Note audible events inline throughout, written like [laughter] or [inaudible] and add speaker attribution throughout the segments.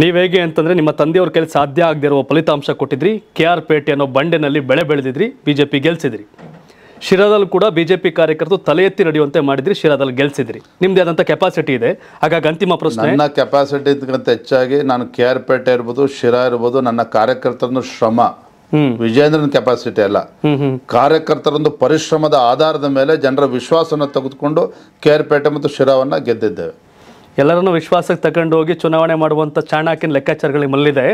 Speaker 1: ನೀವು ಹೇಗೆ ಅಂತಂದರೆ ನಿಮ್ಮ ತಂದೆಯವ್ರ ಕೈಲಿ ಸಾಧ್ಯ ಆಗದಿರುವ ಫಲಿತಾಂಶ ಕೊಟ್ಟಿದ್ರಿ ಕೆ ಆರ್ ಪೇಟೆ ಅನ್ನೋ ಬಂಡೆನಲ್ಲಿ ಬೆಳೆ ಬೆಳೆದಿದ್ರಿ ಬಿ ಜೆ ಪಿ ಗೆಲ್ಸಿದ್ರಿ ಶಿರಾದಲ್ಲಿ ಕೂಡ ಬಿ ಜೆ ಪಿ ಕಾರ್ಯಕರ್ತರು ತಲೆ ಎತ್ತಿ ನಡೆಯುವಂತೆ ಮಾಡಿದ್ರಿ ಶಿರಾದಲ್ಲಿ ಗೆಲ್ಸಿದ್ರಿ ನಿಮ್ದು ಆದಂಥ ಕೆಪಾಸಿಟಿ ಇದೆ ಹಾಗಾಗಿ ಅಂತಿಮ ಪ್ರಶ್ನೆ ನನ್ನ
Speaker 2: ಕೆಪಾಸಿಟಿ ಇದಕ್ಕಿಂತ ಹೆಚ್ಚಾಗಿ ನಾನು ಕೆ ಆರ್ ಪೇಟೆ ಇರ್ಬೋದು ಶಿರಾ ಇರ್ಬೋದು ನನ್ನ ಕಾರ್ಯಕರ್ತರನ್ನು ಶ್ರಮ ವಿಜಯೇಂದ್ರನ ಕೆಪಾಸಿಟಿ ಅಲ್ಲ ಕಾರ್ಯಕರ್ತರೊಂದು ಪರಿಶ್ರಮದ ಆಧಾರದ ಮೇಲೆ ಜನರ ವಿಶ್ವಾಸವನ್ನು ತೆಗೆದುಕೊಂಡು
Speaker 1: ಕೆ ಆರ್ ಪೇಟೆ ಮತ್ತು ಶಿರಾವನ್ನು ಗೆದ್ದಿದ್ದೇವೆ ಎಲ್ಲರನ್ನು ವಿಶ್ವಾಸಕ್ಕೆ ತಗೊಂಡು ಹೋಗಿ ಚುನಾವಣೆ ಮಾಡುವಂಥ ಚಾಣಾಕಿನ ಲೆಕ್ಕಾಚಾರಗಳಿಗೆ ಮಲ್ಲಿದೆ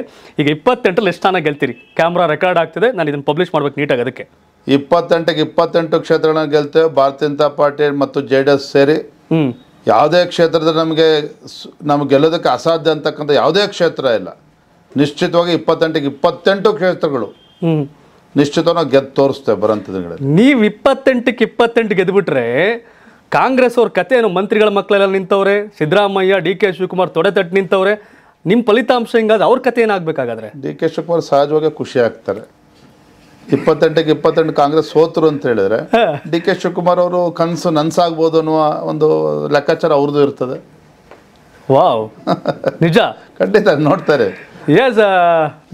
Speaker 1: ಈಗ ಇಪ್ಪತ್ತೆಂಟರಲ್ಲಿ ಎಷ್ಟು ಸ್ಥಾನ ಗೆಲ್ತೀರಿ ಕ್ಯಾಮ್ರಾ ರೆಕಾರ್ಡ್ ಆಗ್ತಿದೆ ನಾನು ಇದನ್ನು ಪಬ್ಲಿಷ್ ಮಾಡ್ಬೇಕು ನೀಟಾಗಿ ಅದಕ್ಕೆ
Speaker 2: ಇಪ್ಪತ್ತೆಂಟಕ್ಕೆ ಇಪ್ಪತ್ತೆಂಟು ಕ್ಷೇತ್ರಗಳನ್ನ ಗೆಲ್ತೇವೆ ಭಾರತೀಯ ಜನತಾ ಪಾರ್ಟಿ ಮತ್ತು ಜೆ ಡಿ ಎಸ್ ಸೇರಿ ಯಾವುದೇ ಕ್ಷೇತ್ರದ ನಮಗೆ ನಮ್ಗೆ ಗೆಲ್ಲೋದಕ್ಕೆ ಅಸಾಧ್ಯ ಅಂತಕ್ಕಂಥ ಯಾವುದೇ ಕ್ಷೇತ್ರ ಇಲ್ಲ ನಿಶ್ಚಿತವಾಗಿ ಇಪ್ಪತ್ತೆಂಟಕ್ಕೆ ಇಪ್ಪತ್ತೆಂಟು ಕ್ಷೇತ್ರಗಳು ನಿಶ್ಚಿತವಾಗಿ ನಾವು ಗೆದ್ದು ತೋರಿಸ್ತೇವೆ ಬರೋಂಥದ್ದು
Speaker 1: ನೀವು ಇಪ್ಪತ್ತೆಂಟಕ್ಕೆ ಇಪ್ಪತ್ತೆಂಟು ಗೆದ್ಬಿಟ್ರೆ ಕಾಂಗ್ರೆಸ್ ಅವ್ರ ಕತೆ ಏನು ಮಂತ್ರಿಗಳ ಮಕ್ಕಳೆಲ್ಲ ನಿಂತವ್ರೆ ಸಿದ್ದರಾಮಯ್ಯ ಡಿ ಕೆ ಶಿವಕುಮಾರ್ ತೊಡೆತಟ್ಟು ನಿಂತವ್ರೆ ನಿಮ್ಮ ಫಲಿತಾಂಶ ಹಿಂಗಾದ್ರೆ ಅವ್ರ ಕತೆ ಏನಾಗಬೇಕಾಗಾದ್ರೆ
Speaker 2: ಡಿ ಕೆ ಶಿವಕುಮಾರ್ ಸಹಜವಾಗಿ ಖುಷಿ ಆಗ್ತಾರೆ ಇಪ್ಪತ್ತೆಂಟಕ್ಕೆ ಇಪ್ಪತ್ತೆಂಟು ಕಾಂಗ್ರೆಸ್ ಸೋತರು ಅಂತ ಹೇಳಿದ್ರೆ
Speaker 1: ಡಿ ಕೆ ಶಿವಕುಮಾರ್ ಅವರು ಕನಸು ನನ್ಸಾಗ್ಬೋದು ಅನ್ನುವ
Speaker 2: ಒಂದು ಲೆಕ್ಕಾಚಾರ ಅವ್ರದ್ದು ಇರ್ತದೆ ವಾವ್ [laughs] ನಿಜ ಖಂಡಿತ ನೋಡ್ತಾರೆ
Speaker 1: ಎಸ್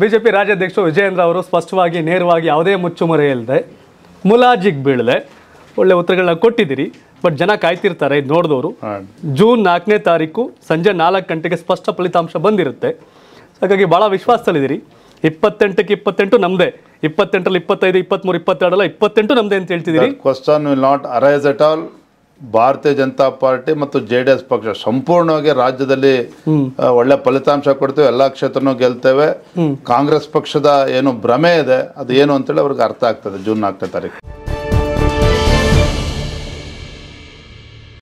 Speaker 1: ಬಿಜೆಪಿ ರಾಜ್ಯಾಧ್ಯಕ್ಷ ವಿಜಯೇಂದ್ರ ಅವರು ಸ್ಪಷ್ಟವಾಗಿ ನೇರವಾಗಿ ಯಾವುದೇ ಮುಚ್ಚುಮರೆ ಇಲ್ಲದೆ ಮುಲಾಜಿಗೆ ಬೀಳದೆ ಒಳ್ಳೆ ಉತ್ತರಗಳನ್ನ ಕೊಟ್ಟಿದ್ದೀರಿ ಬಟ್ ಜನ ಕಾಯ್ತಿರ್ತಾರೆ ಇದು ನೋಡಿದವರು ಜೂನ್ ನಾಲ್ಕನೇ ತಾರೀಕು ಸಂಜೆ ನಾಲ್ಕು ಗಂಟೆಗೆ ಸ್ಪಷ್ಟ ಫಲಿತಾಂಶ ಬಂದಿರುತ್ತೆ ಹಾಗಾಗಿ ಭಾಳ ವಿಶ್ವಾಸದಲ್ಲಿದ್ದೀರಿ ಇಪ್ಪತ್ತೆಂಟಕ್ಕೆ ಇಪ್ಪತ್ತೆಂಟು ನಮ್ದೇ ಇಪ್ಪತ್ತೆಂಟರಲ್ಲಿ ಇಪ್ಪತ್ತೈದು ಇಪ್ಪತ್ತ್ಮೂರು ಇಪ್ಪತ್ತೆರಡಲ್ಲ ಇಪ್ಪತ್ತೆಂಟು ನಮ್ದೇ ಅಂತ ಹೇಳ್ತಿದ್ದೀರಿ
Speaker 2: question will not arise at all Bharatiya Janata party ಮತ್ತು ಜೆ ಡಿ ಎಸ್ ಪಕ್ಷ ಸಂಪೂರ್ಣವಾಗಿ ರಾಜ್ಯದಲ್ಲಿ ಒಳ್ಳೆ ಫಲಿತಾಂಶ ಕೊಡ್ತೇವೆ ಎಲ್ಲ ಕ್ಷೇತ್ರನೂ ಗೆಲ್ತೇವೆ ಕಾಂಗ್ರೆಸ್ ಪಕ್ಷದ ಏನು ಭ್ರಮೆ ಇದೆ ಅದು ಏನು ಅಂತೇಳಿ ಅವ್ರಿಗೆ ಅರ್ಥ ಆಗ್ತದೆ ಜೂನ್ ನಾಲ್ಕನೇ ತಾರೀಕು